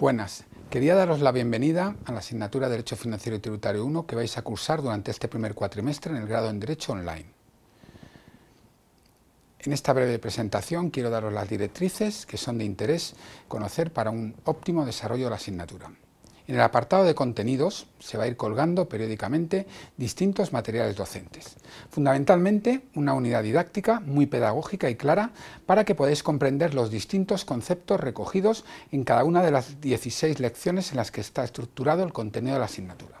Buenas. Quería daros la bienvenida a la asignatura de Derecho Financiero y Tributario 1 que vais a cursar durante este primer cuatrimestre en el grado en Derecho Online. En esta breve presentación quiero daros las directrices que son de interés conocer para un óptimo desarrollo de la asignatura. En el apartado de contenidos se va a ir colgando periódicamente distintos materiales docentes. Fundamentalmente una unidad didáctica muy pedagógica y clara para que podáis comprender los distintos conceptos recogidos en cada una de las 16 lecciones en las que está estructurado el contenido de la asignatura.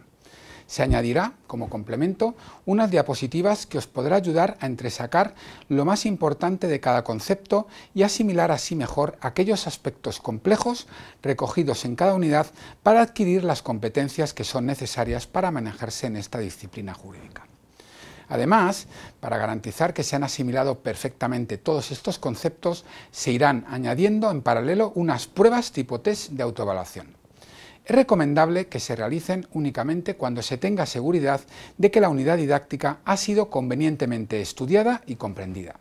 Se añadirá, como complemento, unas diapositivas que os podrá ayudar a entresacar lo más importante de cada concepto y asimilar así mejor aquellos aspectos complejos recogidos en cada unidad para adquirir las competencias que son necesarias para manejarse en esta disciplina jurídica. Además, para garantizar que se han asimilado perfectamente todos estos conceptos, se irán añadiendo en paralelo unas pruebas tipo test de autoevaluación. Es recomendable que se realicen únicamente cuando se tenga seguridad de que la unidad didáctica ha sido convenientemente estudiada y comprendida.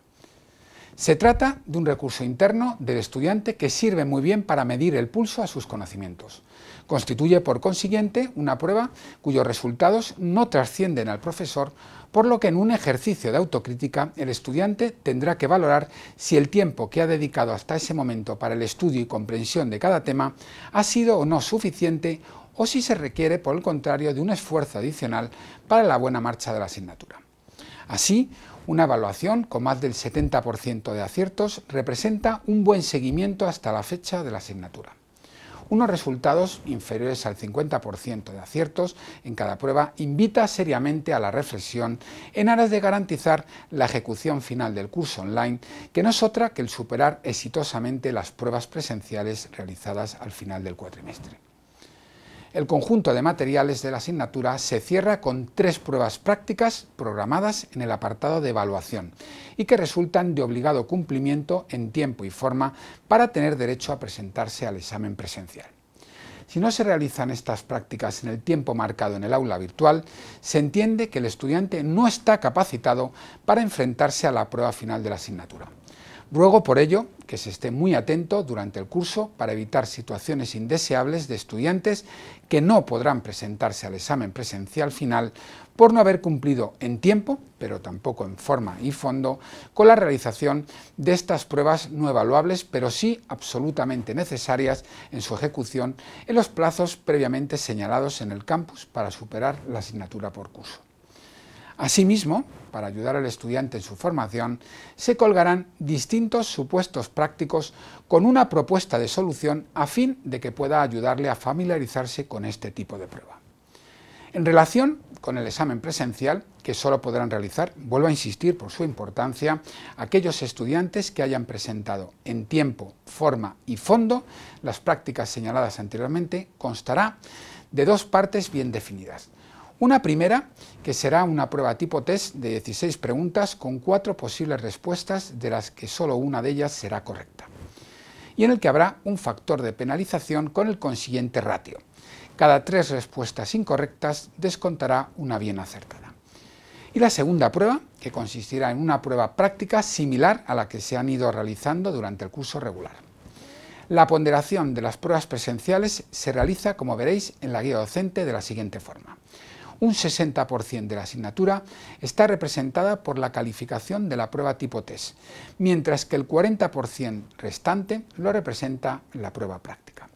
Se trata de un recurso interno del estudiante que sirve muy bien para medir el pulso a sus conocimientos. Constituye, por consiguiente, una prueba cuyos resultados no trascienden al profesor, por lo que en un ejercicio de autocrítica el estudiante tendrá que valorar si el tiempo que ha dedicado hasta ese momento para el estudio y comprensión de cada tema ha sido o no suficiente o si se requiere, por el contrario, de un esfuerzo adicional para la buena marcha de la asignatura. Así, una evaluación con más del 70% de aciertos representa un buen seguimiento hasta la fecha de la asignatura. Unos resultados inferiores al 50% de aciertos en cada prueba invita seriamente a la reflexión en aras de garantizar la ejecución final del curso online, que no es otra que el superar exitosamente las pruebas presenciales realizadas al final del cuatrimestre. El conjunto de materiales de la asignatura se cierra con tres pruebas prácticas programadas en el apartado de evaluación y que resultan de obligado cumplimiento en tiempo y forma para tener derecho a presentarse al examen presencial. Si no se realizan estas prácticas en el tiempo marcado en el aula virtual, se entiende que el estudiante no está capacitado para enfrentarse a la prueba final de la asignatura. Ruego por ello que se esté muy atento durante el curso para evitar situaciones indeseables de estudiantes que no podrán presentarse al examen presencial final por no haber cumplido en tiempo, pero tampoco en forma y fondo, con la realización de estas pruebas no evaluables, pero sí absolutamente necesarias en su ejecución en los plazos previamente señalados en el campus para superar la asignatura por curso. Asimismo, para ayudar al estudiante en su formación, se colgarán distintos supuestos prácticos con una propuesta de solución a fin de que pueda ayudarle a familiarizarse con este tipo de prueba. En relación con el examen presencial, que solo podrán realizar, vuelvo a insistir por su importancia, aquellos estudiantes que hayan presentado en tiempo, forma y fondo las prácticas señaladas anteriormente, constará de dos partes bien definidas. Una primera, que será una prueba tipo test de 16 preguntas con cuatro posibles respuestas, de las que solo una de ellas será correcta. Y en el que habrá un factor de penalización con el consiguiente ratio. Cada tres respuestas incorrectas descontará una bien acertada. Y la segunda prueba, que consistirá en una prueba práctica similar a la que se han ido realizando durante el curso regular. La ponderación de las pruebas presenciales se realiza, como veréis, en la guía docente de la siguiente forma un 60% de la asignatura está representada por la calificación de la prueba tipo test, mientras que el 40% restante lo representa la prueba práctica.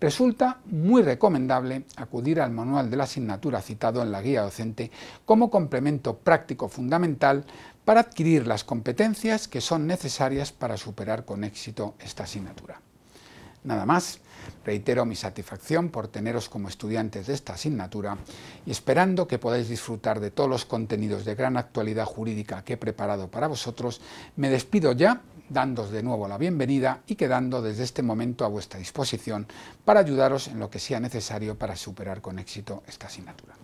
Resulta muy recomendable acudir al manual de la asignatura citado en la guía docente como complemento práctico fundamental para adquirir las competencias que son necesarias para superar con éxito esta asignatura. Nada más, reitero mi satisfacción por teneros como estudiantes de esta asignatura y esperando que podáis disfrutar de todos los contenidos de gran actualidad jurídica que he preparado para vosotros, me despido ya dándos de nuevo la bienvenida y quedando desde este momento a vuestra disposición para ayudaros en lo que sea necesario para superar con éxito esta asignatura.